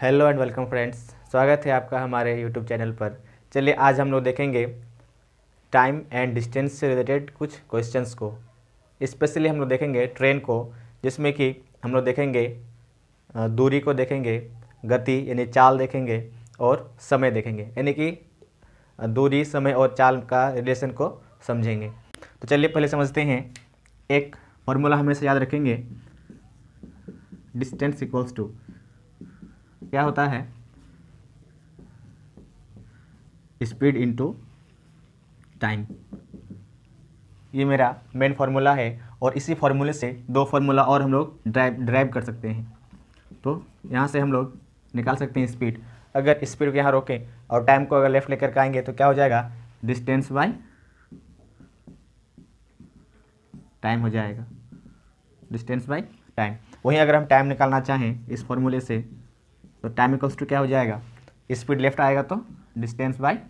hello and welcome friends स्वागत है आपका हमारे यूट्यूब चैनल पर चलिए आज हम लोग देखेंगे टाइम एंड डिस्टेंस से रिलेटेड कुछ क्वेश्चंस को स्पेशली हम लोग देखेंगे ट्रेन को जिसमें कि हम लोग देखेंगे दूरी को देखेंगे गति यानी चाल देखेंगे और समय देखेंगे यानी कि दूरी समय और चाल का रिलेशन को समझेंगे तो चलिए पहले समझते हैं एक फॉर्मूला हमेशा याद रखेंगे डिस्टेंस इक्वल्स टू क्या होता है स्पीड इंटू टाइम ये मेरा मेन फार्मूला है और इसी फार्मूले से दो फार्मूला और हम लोग ड्राइव ड्राइव कर सकते हैं तो यहाँ से हम लोग निकाल सकते हैं स्पीड अगर स्पीड को यहाँ रोकें और टाइम को अगर लेफ्ट लेकर आएंगे तो क्या हो जाएगा डिस्टेंस बाय टाइम हो जाएगा डिस्टेंस बाय टाइम वहीं अगर हम टाइम निकालना चाहें इस फॉर्मूले से तो टाइम इक्वल्स टू क्या हो जाएगा स्पीड लेफ्ट आएगा तो distance by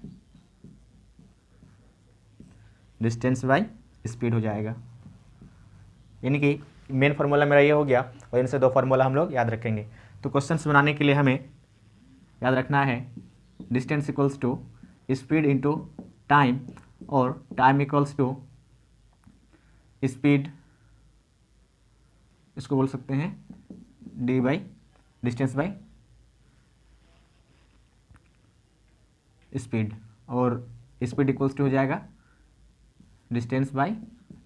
distance by speed हो जाएगा यानी कि मेन फार्मूला मेरा ये हो गया और इनसे दो फार्मूला हम लोग याद रखेंगे तो क्वेश्चंस बनाने के लिए हमें याद रखना है distance equals to speed into time और टाइम इक्वल्स टू स्पीड इसको बोल सकते हैं D by distance by speed और स्पीड इक्वल्स टू हो जाएगा डिस्टेंस बाय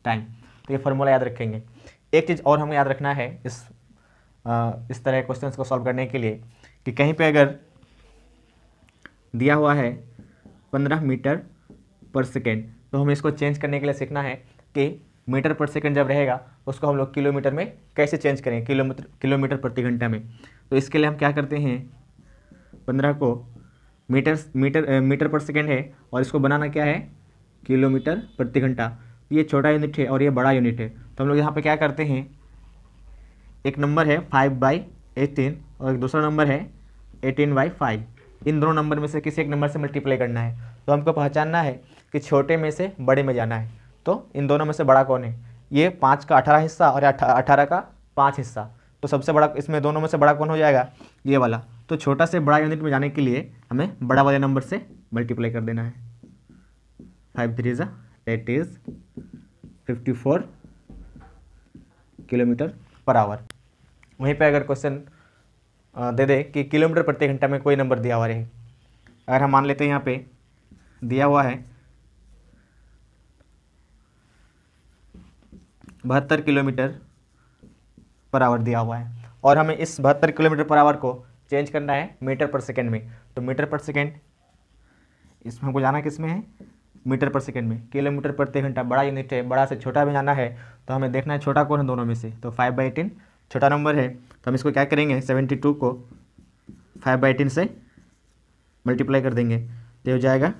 टाइम तो ये फार्मूला याद रखेंगे एक चीज़ और हमें याद रखना है इस आ, इस तरह के क्वेश्चन को सॉल्व करने के लिए कि कहीं पे अगर दिया हुआ है पंद्रह मीटर पर सेकेंड तो हमें इसको चेंज करने के लिए सीखना है कि मीटर पर सेकेंड जब रहेगा उसको हम लोग किलोमीटर में कैसे चेंज करें किलोमीटर किलोमीटर प्रति घंटा में तो इसके लिए हम क्या करते हैं पंद्रह को meter meter meter per second है और इसको बनाना क्या है किलोमीटर प्रति घंटा तो ये छोटा यूनिट है और ये बड़ा यूनिट है तो हम लोग यहाँ पर क्या करते हैं एक नंबर है फाइव बाई एटीन और एक दूसरा नंबर है एटीन बाई फाइव इन दोनों नंबर में से किसी एक नंबर से मल्टीप्लाई करना है तो हमको पहचानना है कि छोटे में से बड़े में जाना है तो इन दोनों में से बड़ा कौन है ये पाँच का अठारह हिस्सा और अठारह का पाँच हिस्सा तो सबसे बड़ा इसमें दोनों में से बड़ा कौन हो जाएगा ये वाला तो छोटा से बड़ा यूनिट में जाने के लिए हमें बड़ा वाले नंबर से मल्टीप्लाई कर देना है फाइव थ्री ज़ा is fifty four kilometer per hour वहीं पे अगर क्वेश्चन दे दे कि किलोमीटर प्रति घंटा में कोई नंबर दिया हुआ रहे अगर हम मान लेते हैं यहाँ पे दिया हुआ है बहत्तर किलोमीटर पर आवर दिया हुआ है और हमें इस बहत्तर किलोमीटर पर आवर को चेंज करना है मीटर पर सेकेंड में तो मीटर पर सेकेंड इसमें हमको जाना किस में है मीटर पर सेकेंड में किलोमीटर प्रति घंटा बड़ा यूनिट है बड़ा से छोटा में जाना है तो हमें देखना है छोटा कौन है दोनों में से तो फाइव बाई टेन छोटा नंबर है तो हम इसको क्या करेंगे सेवेंटी टू को फाइव बाई टेन से मल्टीप्लाई कर देंगे तो हो जाएगा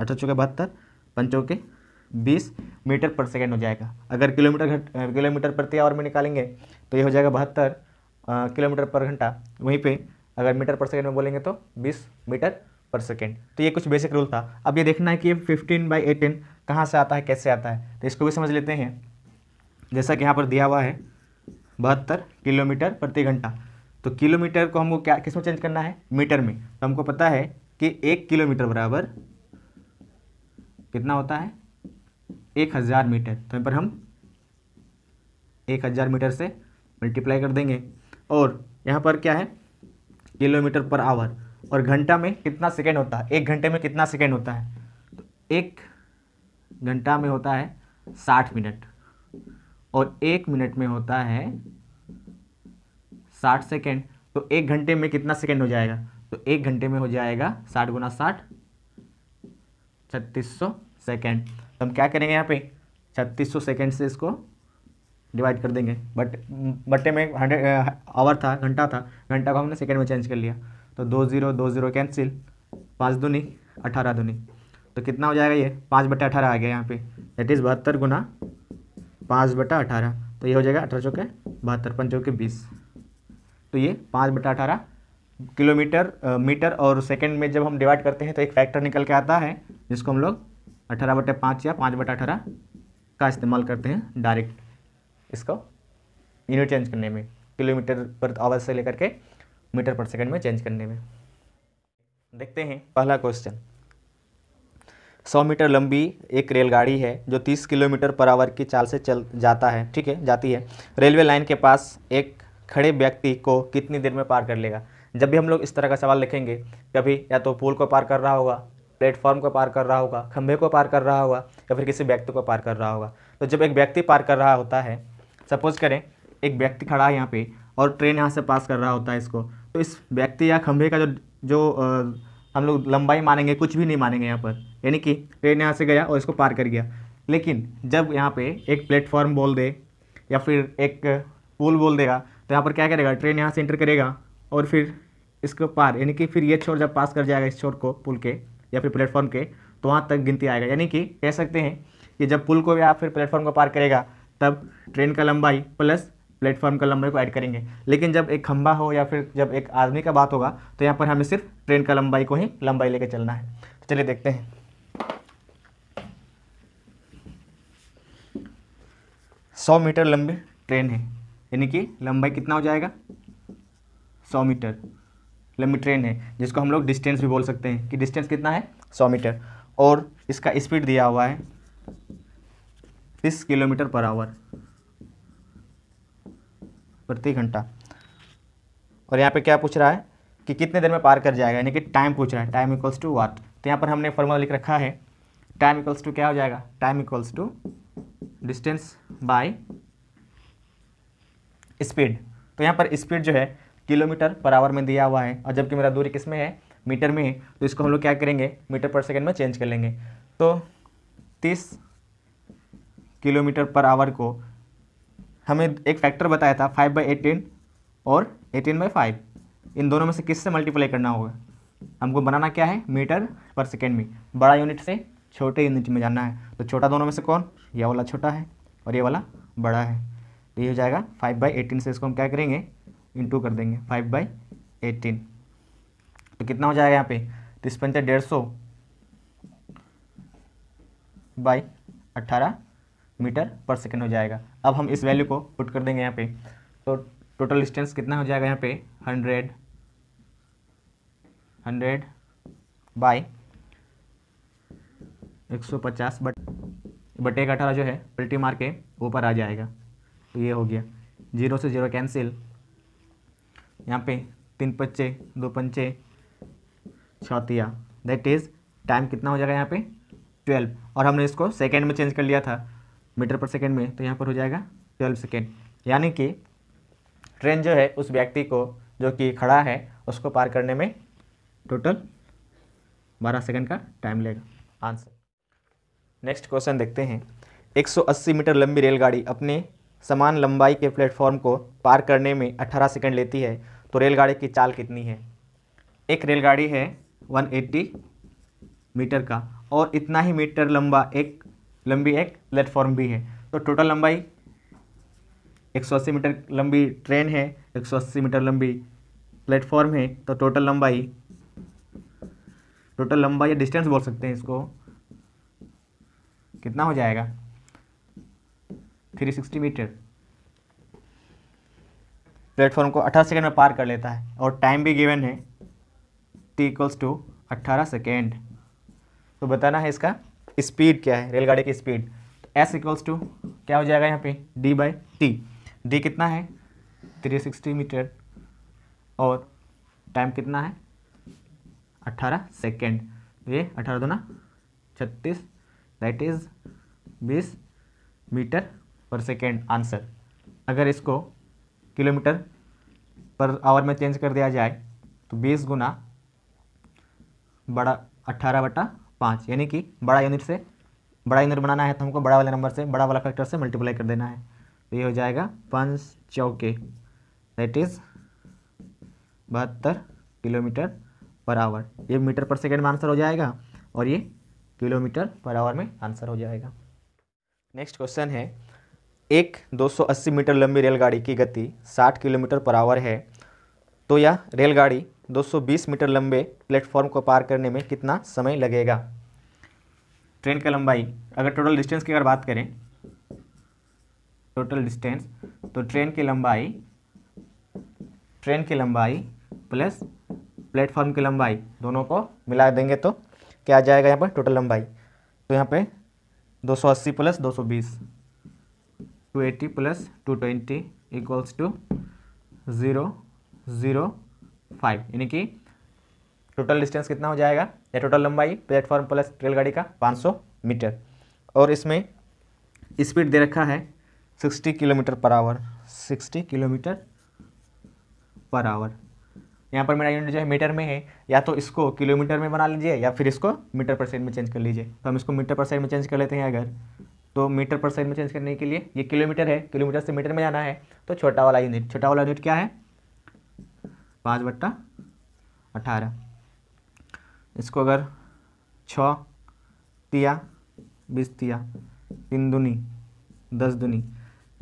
अठा चौके बहत्तर पंचों के बीस मीटर पर सेकेंड हो जाएगा अगर किलोमीटर घट किलोमीटर प्रति आवर में निकालेंगे तो ये हो जाएगा बहत्तर किलोमीटर पर घंटा वहीं पर अगर मीटर पर सेकेंड में बोलेंगे तो बीस मीटर पर सेकेंड तो ये कुछ बेसिक रूल था अब ये देखना है कि ये फिफ्टीन बाई एटीन कहाँ से आता है कैसे आता है तो इसको भी समझ लेते हैं जैसा कि यहाँ पर दिया हुआ है बहत्तर किलोमीटर प्रति घंटा तो किलोमीटर को हमको क्या किस में चेंज करना है मीटर में तो हमको पता है कि एक किलोमीटर बराबर कितना होता है एक हज़ार मीटर तो यहाँ पर हम एक हज़ार मीटर से मल्टीप्लाई कर देंगे और यहाँ पर क्या है किलोमीटर पर आवर और घंटा में कितना सेकेंड होता है एक घंटे में कितना सेकेंड होता है तो एक घंटा में होता है साठ मिनट और एक मिनट में होता है साठ सेकेंड तो एक घंटे में कितना सेकेंड हो जाएगा तो एक घंटे में हो जाएगा साठ गुना साठ छत्तीस सौ सेकेंड तो हम क्या करेंगे यहाँ पे छत्तीस सौ सेकेंड से इसको डिवाइड कर देंगे बट बट्टे में हंड्रेड आवर था घंटा था घंटा को हमने सेकेंड में चेंज कर लिया तो दो ज़ीरो दो ज़ीरो कैंसिल पाँच धुनी अठारह धुनी तो कितना हो जाएगा ये पाँच बटा अठारह आ गया यहाँ पे दैट इज़ बहत्तर गुना पाँच बटा अठारह तो ये हो जाएगा अठारह चौके बहत्तर पंचों के बीस तो ये पाँच बटा अठारह किलोमीटर मीटर और सेकेंड में जब हम डिवाइड करते हैं तो एक फैक्टर निकल के आता है जिसको हम लोग अठारह बटे पाँच या पाँच बटा अठारह का इस्तेमाल करते हैं डायरेक्ट इसका यूनिट चेंज करने में किलोमीटर पर आवर से लेकर के मीटर पर सेकंड में चेंज करने में देखते हैं पहला क्वेश्चन सौ मीटर लंबी एक रेलगाड़ी है जो तीस किलोमीटर पर आवर की चाल से चल जाता है ठीक है जाती है रेलवे लाइन के पास एक खड़े व्यक्ति को कितनी देर में पार कर लेगा जब भी हम लोग इस तरह का सवाल लिखेंगे कभी या तो पुल को पार कर रहा होगा प्लेटफॉर्म को पार कर रहा होगा खंभे को पार कर रहा होगा या फिर किसी व्यक्ति को पार कर रहा होगा तो जब एक व्यक्ति पार कर रहा होता है सपोज करें एक व्यक्ति खड़ा है यहाँ पे और ट्रेन यहाँ से पास कर रहा होता है इसको तो इस व्यक्ति या खंभे का जो जो आ, हम लोग लंबाई मानेंगे कुछ भी नहीं मानेंगे यहाँ पर यानी कि ट्रेन यहाँ से गया और इसको पार कर गया लेकिन जब यहाँ पे एक प्लेटफॉर्म बोल दे या फिर एक पुल बोल देगा तो यहाँ पर क्या करेगा ट्रेन यहाँ से इंटर करेगा और फिर इसको पार यानी कि फिर ये छोर जब पास कर जाएगा इस छोर को पुल के या फिर प्लेटफॉर्म के तो वहाँ तक गिनती आएगा यानी कि कह सकते हैं कि जब पुल को या फिर प्लेटफॉर्म को पार करेगा तब ट्रेन का लंबाई प्लस प्लेटफॉर्म का लंबाई को ऐड करेंगे लेकिन जब एक खंबा हो या फिर जब एक आदमी का बात होगा तो यहाँ पर हमें सिर्फ ट्रेन का लंबाई को ही लंबाई लेकर चलना है तो चलिए देखते हैं सौ मीटर लंबी ट्रेन है यानी कि लंबाई कितना हो जाएगा सौ मीटर लंबी ट्रेन है जिसको हम लोग डिस्टेंस भी बोल सकते हैं कि डिस्टेंस कितना है सौ मीटर और इसका स्पीड दिया हुआ है तीस किलोमीटर पर आवर प्रति घंटा और यहाँ पे क्या पूछ रहा है कि कितने देर में पार कर जाएगा यानी कि टाइम पूछ रहा है टाइम इक्वल्स टू वाट तो यहाँ पर हमने फॉर्मूला लिख रखा है टाइम इक्वल्स टू क्या हो जाएगा time equals to distance by speed तो यहाँ पर स्पीड जो है किलोमीटर पर आवर में दिया हुआ है और जबकि मेरा दूरी किस में है मीटर में है तो इसको हम लोग क्या करेंगे मीटर पर सेकेंड में चेंज कर लेंगे तो तीस किलोमीटर पर आवर को हमें एक फैक्टर बताया था फाइव बाई एटीन और एटीन बाई फाइव इन दोनों में से किससे मल्टीप्लाई करना होगा हमको बनाना क्या है मीटर पर सेकेंड में बड़ा यूनिट से छोटे यूनिट में जाना है तो छोटा दोनों में से कौन ये वाला छोटा है और ये वाला बड़ा है तो ये हो जाएगा फाइव बाई एटीन से इसको हम क्या करेंगे इंटू कर देंगे फाइव बाई एटीन तो कितना हो जाएगा यहाँ पे तो इस डेढ़ सौ बाई अट्ठारह मीटर पर सेकेंड हो जाएगा अब हम इस वैल्यू को पुट कर देंगे यहाँ पे तो टोटल डिस्टेंस कितना हो जाएगा यहाँ पे हंड्रेड हंड्रेड बाई एक सौ पचास बट बटे का अठारह जो है पल्टी मार के ऊपर आ जाएगा तो ये हो गया जीरो से जीरो कैंसिल यहाँ पे तीन पच्चे दो पंचे छतिया दैट इज़ टाइम कितना हो जाएगा यहाँ पे ट्वेल्व और हमने इसको सेकेंड में चेंज कर लिया था मीटर पर सेकेंड में तो यहाँ पर हो जाएगा ट्वेल्व सेकेंड यानी कि ट्रेन जो है उस व्यक्ति को जो कि खड़ा है उसको पार करने में टोटल बारह सेकेंड का टाइम लेगा आंसर नेक्स्ट क्वेश्चन देखते हैं 180 मीटर लंबी रेलगाड़ी अपने समान लंबाई के प्लेटफॉर्म को पार करने में 18 सेकंड लेती है तो रेलगाड़ी की चाल कितनी है एक रेलगाड़ी है 180 मीटर का और इतना ही मीटर लंबा एक लंबी एक प्लेटफॉर्म भी है तो टोटल लंबाई 180 मीटर लंबी ट्रेन है 180 मीटर लंबी प्लेटफॉर्म है तो टोटल लंबाई टोटल लंबाई या डिस्टेंस बोल सकते हैं इसको कितना हो जाएगा 360 मीटर प्लेटफॉर्म को 18 सेकंड में पार कर लेता है और टाइम भी गिवन है टी इक्वल्स टू 18 सेकेंड तो बताना है इसका स्पीड क्या है रेलगाड़ी की स्पीड तो एस इक्वल्स टू क्या हो जाएगा यहाँ पे डी बाई टी डी कितना है 360 मीटर और टाइम कितना है 18 सेकेंड ये 18 दोना छत्तीस that is 20 meter per second answer अगर इसको किलोमीटर पर आवर में चेंज कर दिया जाए तो 20 गुना बड़ा 18 बटा पाँच यानी कि बड़ा यूनिट से बड़ा यूनिट बनाना है तो हमको बड़ा वाले नंबर से बड़ा वाला फैक्टर से मल्टीप्लाई कर देना है तो ये हो जाएगा पंच चौके दैट इज़ बहत्तर किलोमीटर पर आवर ये मीटर पर सेकेंड में आंसर हो जाएगा और ये किलोमीटर पर आवर में आंसर हो जाएगा नेक्स्ट क्वेश्चन है एक 280 मीटर लंबी रेलगाड़ी की गति 60 किलोमीटर पर आवर है तो यह रेलगाड़ी 220 मीटर लंबे प्लेटफॉर्म को पार करने में कितना समय लगेगा ट्रेन का लंबाई अगर टोटल डिस्टेंस की अगर बात करें टोटल डिस्टेंस तो ट्रेन की लंबाई ट्रेन की लंबाई प्लस प्लेटफॉर्म की लंबाई दोनों को मिला देंगे तो क्या आ जाएगा यहाँ पर टोटल लंबाई तो यहाँ पे 280 plus 220 280 plus 220 equals to zero zero five यानी कि टोटल डिस्टेंस कितना हो जाएगा या टोटल लंबाई प्लेटफॉर्म प्लस रेलगाड़ी का 500 मीटर और इसमें स्पीड दे रखा है 60 kilometre per our 60 kilometre per our यहाँ पर मेरा यूनिट जो है मीटर में है या तो इसको किलोमीटर में बना लीजिए या फिर इसको मीटर पर साइड में चेंज कर लीजिए तो हम इसको मीटर पर साइड में चेंज कर लेते हैं अगर तो मीटर पर साइड में चेंज करने के लिए ये किलोमीटर है किलोमीटर से मीटर में जाना है तो छोटा वाला यूनिट छोटा वाला यूनिट क्या है पाँच बट्टा अठारह इसको अगर छ तिया बीस तिया तीन दुनी दस दुनी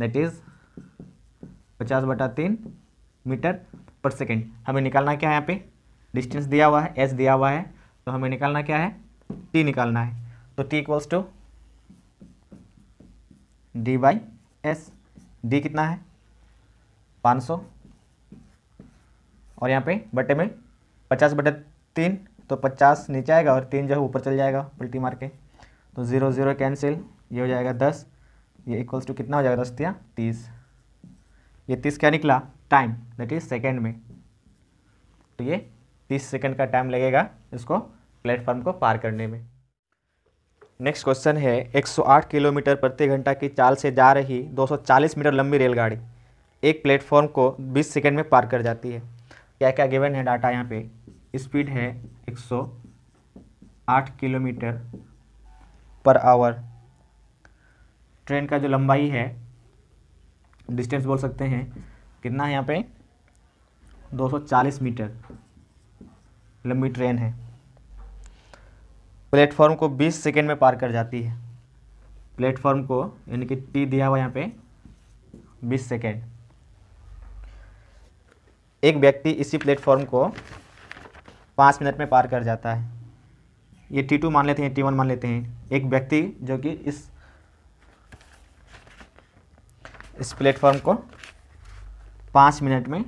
दैट इज़ पचास बटा तीन मीटर पर सेकेंड हमें निकालना क्या है यहाँ पे डिस्टेंस दिया हुआ है एस दिया हुआ है तो हमें निकालना क्या है टी निकालना है तो T equals to D by S D कितना है पाँच सौ और यहाँ पे बटे में पचास बटे तीन तो पचास नीचे आएगा और तीन जो है ऊपर चल जाएगा उल्टी मार के तो ज़ीरो ज़ीरो कैंसिल ये हो जाएगा दस ये इक्वल्स टू कितना हो जाएगा दस या तीस ये तीस क्या निकला टाइम दैट इज सेकेंड में तो ये तीस सेकेंड का टाइम लगेगा इसको प्लेटफॉर्म को पार करने में नेक्स्ट क्वेश्चन है 108 किलोमीटर प्रति घंटा की चाल से जा रही 240 मीटर लंबी रेलगाड़ी एक प्लेटफॉर्म को 20 सेकंड में पार कर जाती है क्या क्या गिवन है डाटा यहाँ पे स्पीड है 108 किलोमीटर पर आवर ट्रेन का जो लंबाई है डिस्टेंस बोल सकते हैं कितना है यहाँ पे 240 मीटर लंबी ट्रेन है प्लेटफॉर्म को 20 सेकेंड में पार कर जाती है प्लेटफॉर्म को यानी कि टी दिया हुआ यहाँ पे 20 सेकेंड एक व्यक्ति इसी प्लेटफॉर्म को पाँच मिनट में पार कर जाता है ये टी टू मान लेते हैं टी वन मान लेते हैं एक व्यक्ति जो कि इस इस प्लेटफॉर्म को पाँच मिनट में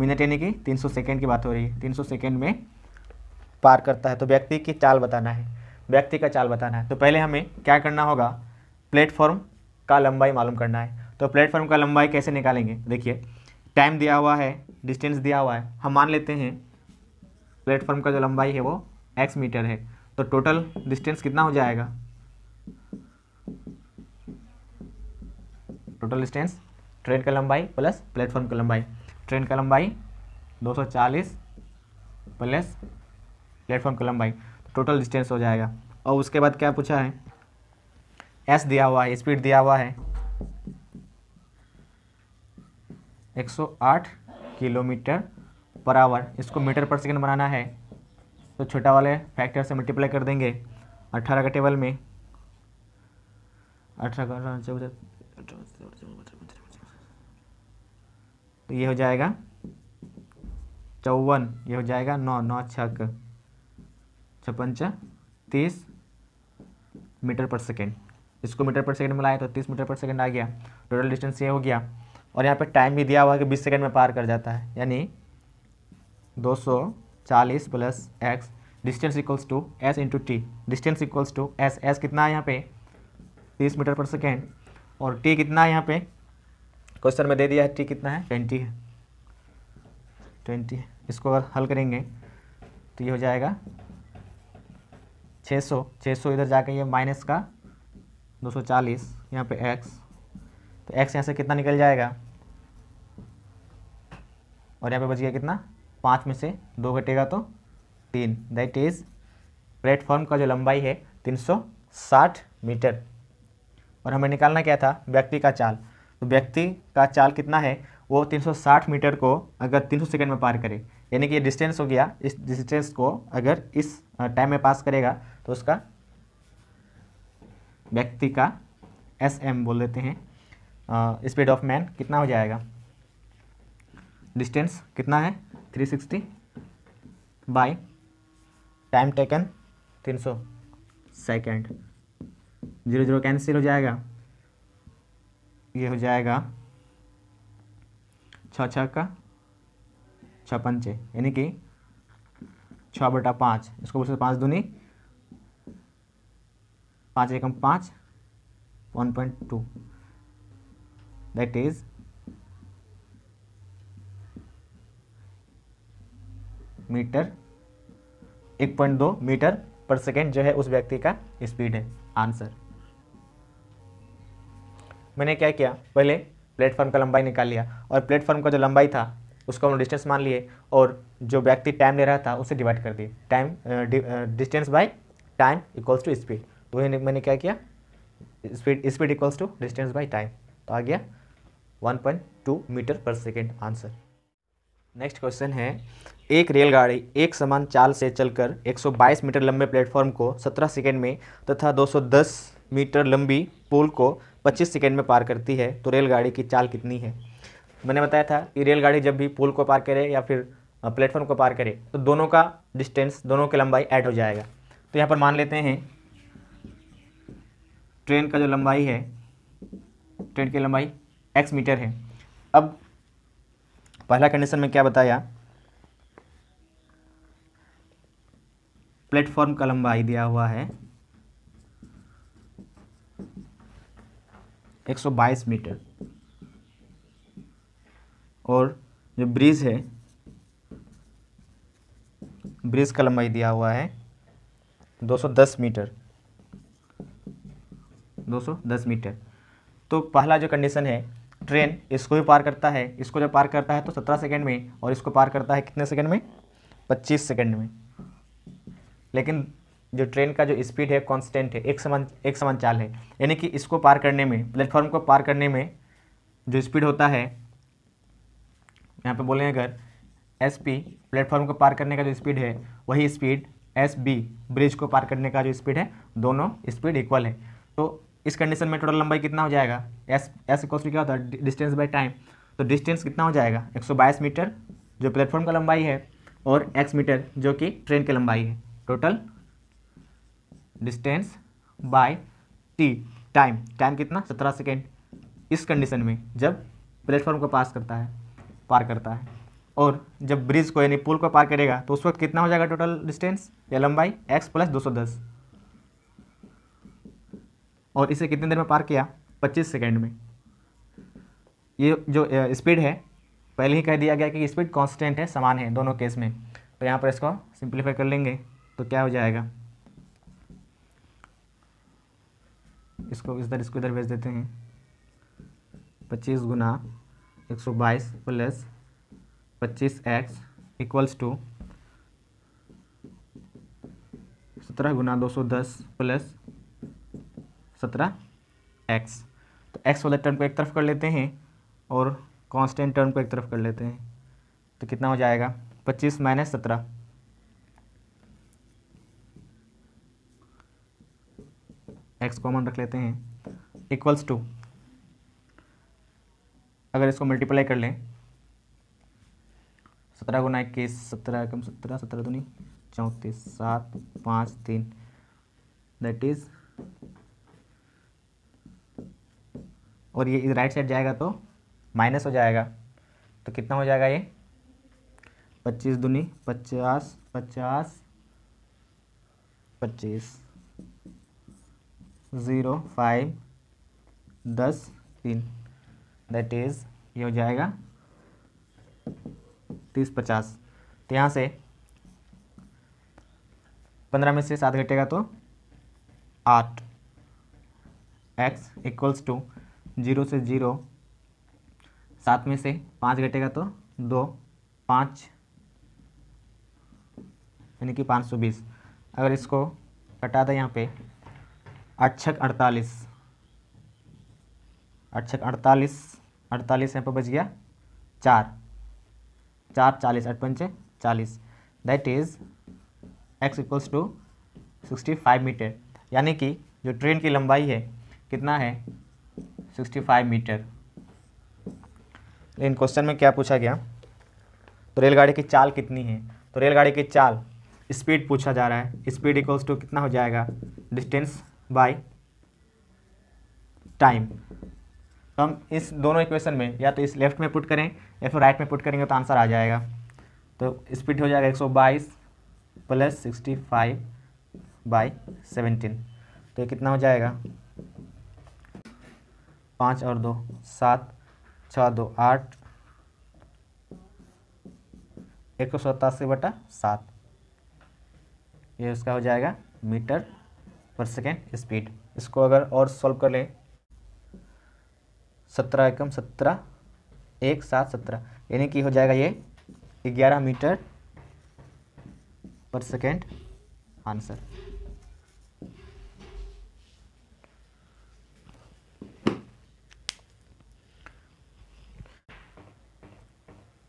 मिनट यानी कि तीन सौ सेकेंड की बात हो रही है तीन सौ सेकेंड में पार करता है तो व्यक्ति की चाल बताना है व्यक्ति का चाल बताना है तो पहले हमें क्या करना होगा प्लेटफॉर्म का लंबाई मालूम करना है तो प्लेटफॉर्म का लंबाई कैसे निकालेंगे देखिए टाइम दिया हुआ है डिस्टेंस दिया हुआ है हम मान लेते हैं प्लेटफॉर्म का जो लंबाई है वो एक्स मीटर है तो टोटल डिस्टेंस कितना हो जाएगा टोटल डिस्टेंस ट्रेन का लंबाई प्लस प्लेटफॉर्म का लंबाई ट्रेन का लंबाई 240 प्लस प्लेटफॉर्म का लंबाई तो टोटल डिस्टेंस हो जाएगा और उसके बाद क्या पूछा है एस दिया हुआ है स्पीड दिया हुआ है 108 किलोमीटर पर आवर इसको मीटर पर सेकेंड बनाना है तो छोटा वाले फैक्टर से मल्टीप्लाई कर देंगे 18 का टेबल में अठारह का तो ये हो जाएगा चौवन ये हो जाएगा नौ नौ छक छपंचा तीस मीटर पर सेकेंड इसको मीटर पर सेकेंड में लाया तो तीस मीटर पर सेकेंड आ गया टोटल डिस्टेंस ये हो गया और यहाँ पे टाइम भी दिया हुआ है कि 20 सेकंड में पार कर जाता है यानी 240 plus X distance equals to S into T distance equals to S S कितना है यहाँ पे 30 मीटर पर सेकेंड और टी कितना है यहाँ पे क्वेश्चन में दे दिया है टी कितना है ट्वेंटी है ट्वेंटी इसको अगर हल करेंगे तो ये हो जाएगा 600 600 इधर जाके ये माइनस का 240 सौ यहाँ पर एक्स तो एक्स यहाँ से कितना निकल जाएगा और यहाँ पे बच गया कितना पाँच में से दो घटेगा तो तीन दैट इज़ प्लेटफॉर्म का जो लंबाई है 360 मीटर और हमें निकालना क्या था व्यक्ति का चाल तो व्यक्ति का चाल कितना है वो 360 मीटर को अगर 300 सेकंड में पार करे यानी कि ये डिस्टेंस हो गया इस डिस्टेंस को अगर इस टाइम में पास करेगा तो उसका व्यक्ति का एस एम बोल देते हैं स्पीड ऑफ मैन कितना हो जाएगा डिस्टेंस कितना है 360 सिक्सटी बाई टाइम टेकन 300 सौ सेकेंड जीरो जीरो कैंसिल हो जाएगा ये हो जाएगा छ छ का छ पंचे यानी कि छ बटा पाँच इसको बोलते पाँच दूनी पाँच एकम पाँच one point two that is meter एक पॉइंट दो मीटर पर सेकेंड जो है उस व्यक्ति का स्पीड है आंसर मैंने क्या किया पहले प्लेटफॉर्म का लंबाई निकाल लिया और प्लेटफॉर्म का जो लंबाई था उसको हम डिस्टेंस मान लिए और जो व्यक्ति टाइम ले रहा था उसे डिवाइड कर दिए time distance by time equals to speed तो वही मैंने क्या किया speed speed equals to distance by time तो आ गया 1.2 metre per second answer next question है एक रेलगाड़ी एक समान चाल से चलकर 122 मीटर लंबे प्लेटफॉर्म को 17 सेकंड में तथा 210 मीटर लंबी पुल को 25 सेकंड में पार करती है तो रेलगाड़ी की चाल कितनी है मैंने बताया था कि रेलगाड़ी जब भी पुल को पार करे या फिर प्लेटफॉर्म को पार करे तो दोनों का डिस्टेंस दोनों की लंबाई ऐड हो जाएगा तो यहाँ पर मान लेते हैं ट्रेन का जो लंबाई है ट्रेन की लंबाई एक्स मीटर है अब पहला कंडीशन में क्या बताया प्लेटफॉर्म का लंबाई दिया हुआ है 122 मीटर और जो ब्रिज है ब्रिज का लंबाई दिया हुआ है 210 मीटर 210 मीटर तो पहला जो कंडीशन है ट्रेन इसको भी पार करता है इसको जब पार करता है तो 17 सेकंड में और इसको पार करता है कितने सेकंड में 25 सेकंड में लेकिन जो ट्रेन का जो स्पीड है कांस्टेंट है एक समान एक समान चाल है यानी कि इसको पार करने में प्लेटफॉर्म को पार करने में जो स्पीड होता है यहाँ पे बोलें अगर एस पी प्लेटफॉर्म को पार करने का जो स्पीड है वही स्पीड एस बी ब्रिज को पार करने का जो स्पीड है दोनों स्पीड इक्वल है तो इस कंडीशन में टोटल लंबाई कितना हो जाएगा एस एस इक्वल टू क्या होता है डिस्टेंस बाई टाइम तो डिस्टेंस कितना हो जाएगा बाईस मीटर जो प्लेटफॉर्म का लंबाई है और एक्स मीटर जो कि ट्रेन की लंबाई है total distance by T time time कितना सत्रह सेकेंड इस कंडीशन में जब प्लेटफॉर्म को पास करता है पार करता है और जब ब्रिज को यानी पुल को पार करेगा तो उस वक्त कितना हो जाएगा टोटल डिस्टेंस या लंबाई एक्स प्लस दो सौ दस और इसे कितनी देर में पार किया पच्चीस सेकेंड में ये जो स्पीड है पहले ही कह दिया गया कि स्पीड कांस्टेंट है समान है दोनों केस में तो यहाँ पर इसको सिंप्लीफाई कर लेंगे तो क्या हो जाएगा इसको इधर इसको इधर भेज देते हैं पच्चीस गुना एक सौ बाईस प्लस पच्चीस एक्स इक्वल्स टू सत्रह गुना दो सौ दस प्लस सत्रह एक्स तो एक्स वाले टर्म को एक तरफ कर लेते हैं और कांस्टेंट टर्म को एक तरफ कर लेते हैं तो कितना हो जाएगा पच्चीस माइनस सत्रह एक्स कॉमन रख लेते हैं इक्वल्स टू अगर इसको मल्टीप्लाई कर लें सत्रह गुना इक्कीस सत्रह कम सत्रह सत्रह दूनी चौंतीस सात पाँच तीन दैट इज और ये राइट साइड जाएगा तो माइनस हो जाएगा तो कितना हो जाएगा ये पच्चीस दूनी पचास पचास पच्चीस ज़ीरो फाइव दस तीन दैट इज़ ये हो जाएगा तीस पचास तो यहाँ से पंद्रह में से सात घटेगा तो आठ एक्स इक्वल्स टू जीरो से जीरो सात में से पाँच घटेगा तो दो पाँच यानी कि पाँच सौ बीस अगर इसको कटा दें यहाँ पे अक्षक अड़तालीस अक्षक अड़तालीस अड़तालीस यहाँ पर बच गया चार चार चालीस अठ पंचे चालीस that is X equals to sixty five meter यानी कि जो ट्रेन की लंबाई है कितना है सिक्सटी फाइव मीटर लेकिन क्वेश्चन में क्या पूछा गया तो रेलगाड़ी की चाल कितनी है तो रेलगाड़ी की चाल स्पीड पूछा जा रहा है स्पीड इक्वल्स टू कितना हो जाएगा डिस्टेंस बाय टाइम तो हम इस दोनों इक्वेशन में या तो इस लेफ्ट में पुट करें या फिर राइट में पुट करेंगे तो आंसर आ जाएगा तो स्पीड हो जाएगा 122 plus sixty five by seventeen तो कितना हो जाएगा पाँच और दो सात छः दो आठ एक सौ सतासी बटा सात ये उसका हो जाएगा मीटर पर सेकेंड स्पीड इसको अगर और सॉल्व कर लें सत्रह एकम सत्रह एक सात सत्रह यानी कि हो जाएगा ये ग्यारह मीटर पर सेकेंड आंसर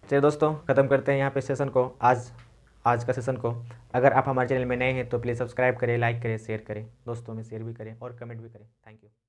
चलिए दोस्तों ख़त्म करते हैं यहाँ पे सेशन को आज आज का सेशन को अगर आप हमारे चैनल में नए हैं तो प्लीज़ सब्सक्राइब करें लाइक करें शेयर करें दोस्तों में शेयर भी करें और कमेंट भी करें थैंक यू